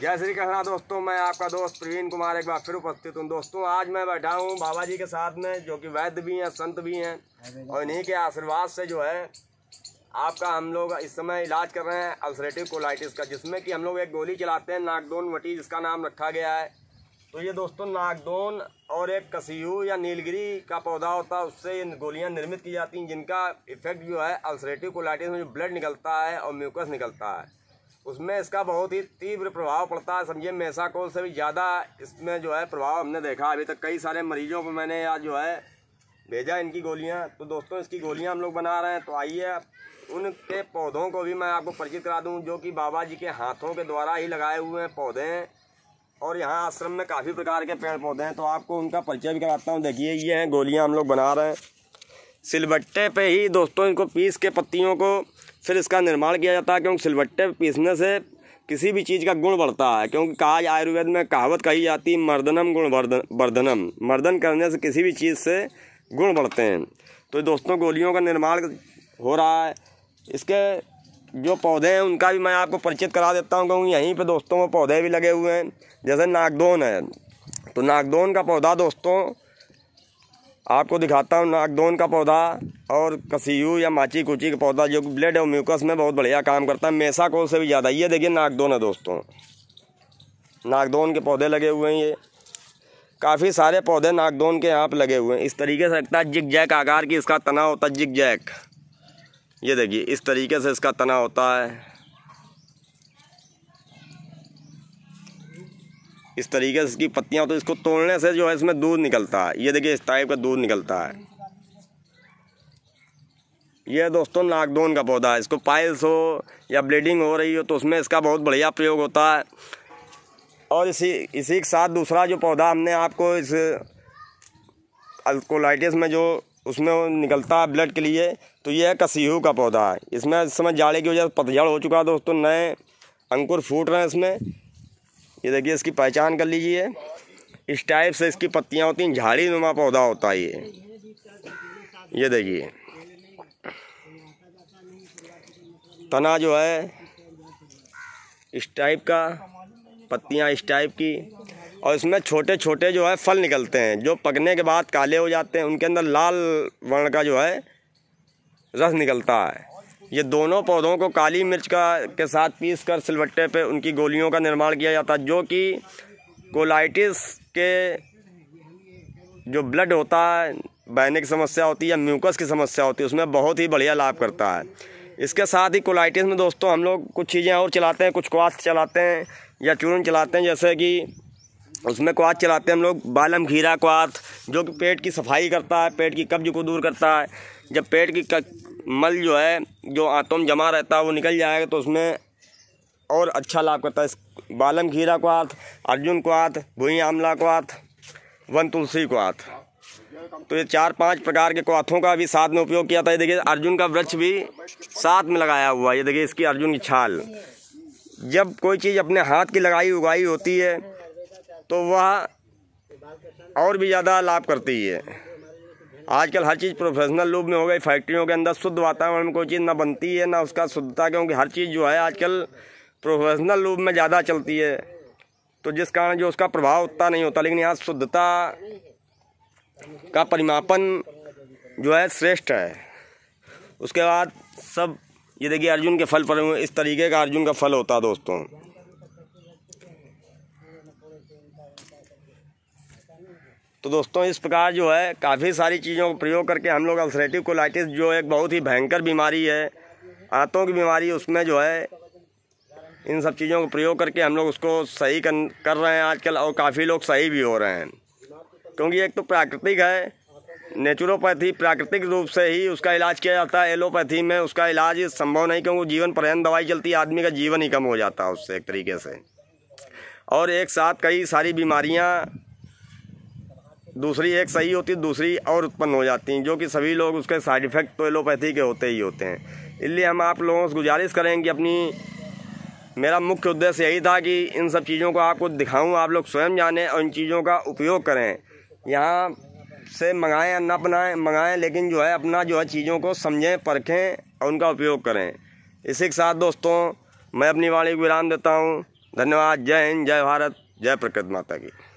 जय श्री कृष्णा दोस्तों मैं आपका दोस्त प्रवीण कुमार एक बार फिर उपस्थित हूँ दोस्तों आज मैं बैठा हूँ बाबा जी के साथ में जो कि वैद्य भी हैं संत भी हैं और इन्हीं के आशीर्वाद से जो है आपका हम लोग इस समय इलाज कर रहे हैं अल्सरेटिव कोलाइटिस का जिसमें कि हम लोग एक गोली चलाते हैं नागदोन वटी जिसका नाम रखा गया है तो ये दोस्तों नागदोन और एक कसीयू या नीलगिरी का पौधा होता है उससे ये गोलियाँ निर्मित की जाती हैं जिनका इफेक्ट जो है अल्सरेटिव कोलाइटिस में जो ब्लड निकलता है और म्यूकस निकलता है उसमें इसका बहुत ही तीव्र प्रभाव पड़ता है समझिए को से भी ज़्यादा इसमें जो है प्रभाव हमने देखा अभी तक कई सारे मरीजों को मैंने आज जो है भेजा इनकी गोलियां तो दोस्तों इसकी गोलियां हम लोग बना रहे हैं तो आइए उनके पौधों को भी मैं आपको परिचित करा दूँ जो कि बाबा जी के हाथों के द्वारा ही लगाए हुए हैं पौधे हैं और यहाँ आश्रम में काफ़ी प्रकार के पेड़ पौधे हैं तो आपको उनका परिचय भी कराता हूँ देखिए ये हैं गोलियाँ हम लोग बना रहे हैं सिलबट्टे पे ही दोस्तों इनको पीस के पत्तियों को फिर इसका निर्माण किया जाता है क्योंकि सिलबट्टे पीसने से किसी भी चीज़ का गुण बढ़ता है क्योंकि काज आयुर्वेद में कहावत कही जाती है मर्दनम गुण वर्धनम मर्दन करने से किसी भी चीज़ से गुण बढ़ते हैं तो दोस्तों गोलियों का निर्माण हो रहा है इसके जो पौधे हैं उनका भी मैं आपको परिचित करा देता हूँ क्योंकि यहीं पर दोस्तों वो पौधे भी लगे हुए हैं जैसे नागदोन है तो नागदोन का पौधा दोस्तों आपको दिखाता हूँ नागदोन का पौधा और कसीयू या माची कुची का पौधा जो ब्लड और म्यूकस में बहुत बढ़िया काम करता है मेसा कोल से भी ज़्यादा ये देखिए नागदोन है दोस्तों नागदोन के पौधे लगे हुए हैं ये काफ़ी सारे पौधे नागदोन के यहाँ पर लगे हुए हैं इस तरीके से लगता है जिग जैक आकार की इसका तना होता है जिग जैक ये देखिए इस तरीके से इसका तना होता है इस तरीके से इसकी पत्तियाँ तो इसको तोड़ने से जो है इसमें दूध निकलता है ये देखिए इस टाइप का दूध निकलता है ये दोस्तों नागदोन का पौधा है इसको पाइल्स हो या ब्लीडिंग हो रही हो तो उसमें इसका बहुत बढ़िया प्रयोग होता है और इसी इसी के साथ दूसरा जो पौधा हमने आपको इस अल्कोलाइटिस में जो उसमें निकलता है ब्लड के लिए तो यह है कसीहू का पौधा है इसमें इस समय जाड़े की वजह से पतझड़ हो चुका है दोस्तों नए अंकुर फूट रहे हैं इसमें ये देखिए इसकी पहचान कर लीजिए इस टाइप से इसकी पत्तियाँ होती हैं झाड़ी नुमा पौधा होता है ये ये देखिए तना जो है इस टाइप का पत्तियाँ इस टाइप की और इसमें छोटे छोटे जो है फल निकलते हैं जो पकने के बाद काले हो जाते हैं उनके अंदर लाल वर्ण का जो है रस निकलता है ये दोनों पौधों को काली मिर्च का के साथ पीस कर सिलवट्टे पे उनकी गोलियों का निर्माण किया जाता जो कि कोलाइटिस के जो ब्लड होता है बहने की समस्या होती है या म्यूकस की समस्या होती है उसमें बहुत ही बढ़िया लाभ करता है इसके साथ ही कोलाइटिस में दोस्तों हम लोग कुछ चीज़ें और चलाते हैं कुछ क्वास चलाते हैं या चूर्ण चलाते हैं जैसे कि उसमें क्वाथ चलाते हैं हम लोग बालम घीरा क्वाथ जो कि पेट की सफाई करता है पेट की कब्ज को दूर करता है जब पेट की मल जो है जो आतोम जमा रहता है वो निकल जाएगा तो उसमें और अच्छा लाभ करता है बालम खीरा को हाथ अर्जुन को आत भूई आमला को आत वन तुलसी को आत तो ये चार पांच प्रकार के क्वाथों का भी साथ में उपयोग किया था ये देखिए अर्जुन का वृक्ष भी साथ में लगाया हुआ है ये देखिए इसकी अर्जुन की छाल जब कोई चीज़ अपने हाथ की लगाई उगाई होती है तो वह और भी ज़्यादा लाभ करती है आजकल हर चीज़ प्रोफेशनल रूप में हो गई फैक्ट्रियों के अंदर शुद्ध वातावरण में कोई चीज़ ना बनती है ना उसका शुद्धता क्योंकि हर चीज़ जो है आजकल प्रोफेशनल रूप में ज़्यादा चलती है तो जिस कारण जो उसका प्रभाव उतना नहीं होता लेकिन यहाँ शुद्धता का परिमापन जो है श्रेष्ठ है उसके बाद सब ये देखिए अर्जुन के फल पर इस तरीके का अर्जुन का फल होता है दोस्तों तो दोस्तों इस प्रकार जो है काफ़ी सारी चीज़ों का प्रयोग करके हम लोग अल्सरेटिव कोलाइटिस जो एक बहुत ही भयंकर बीमारी है आंतों की बीमारी उसमें जो है इन सब चीज़ों का प्रयोग करके हम लोग उसको सही कर, कर रहे हैं आजकल और काफ़ी लोग सही भी हो रहे हैं क्योंकि एक तो प्राकृतिक है नेचुरोपैथी प्राकृतिक रूप से ही उसका इलाज किया जाता है एलोपैथी में उसका इलाज संभव नहीं क्योंकि जीवन पर्यंत दवाई चलती है आदमी का जीवन ही कम हो जाता है उससे एक तरीके से और एक साथ कई सारी बीमारियाँ दूसरी एक सही होती है दूसरी और उत्पन्न हो जाती हैं जो कि सभी लोग उसके साइड इफ़ेक्ट तो एलोपैथी के होते ही होते हैं इसलिए हम आप लोगों से गुजारिश करें कि अपनी मेरा मुख्य उद्देश्य यही था कि इन सब चीज़ों को आपको दिखाऊं आप लोग स्वयं जानें और इन चीज़ों का उपयोग करें यहाँ से मंगाएं न बनाएँ मंगाएं लेकिन जो है अपना जो है चीज़ों को समझें परखें और उनका उपयोग करें इसी के साथ दोस्तों मैं अपनी वाणी को विराम देता हूँ धन्यवाद जय हिंद जय भारत जय प्रकृति माता की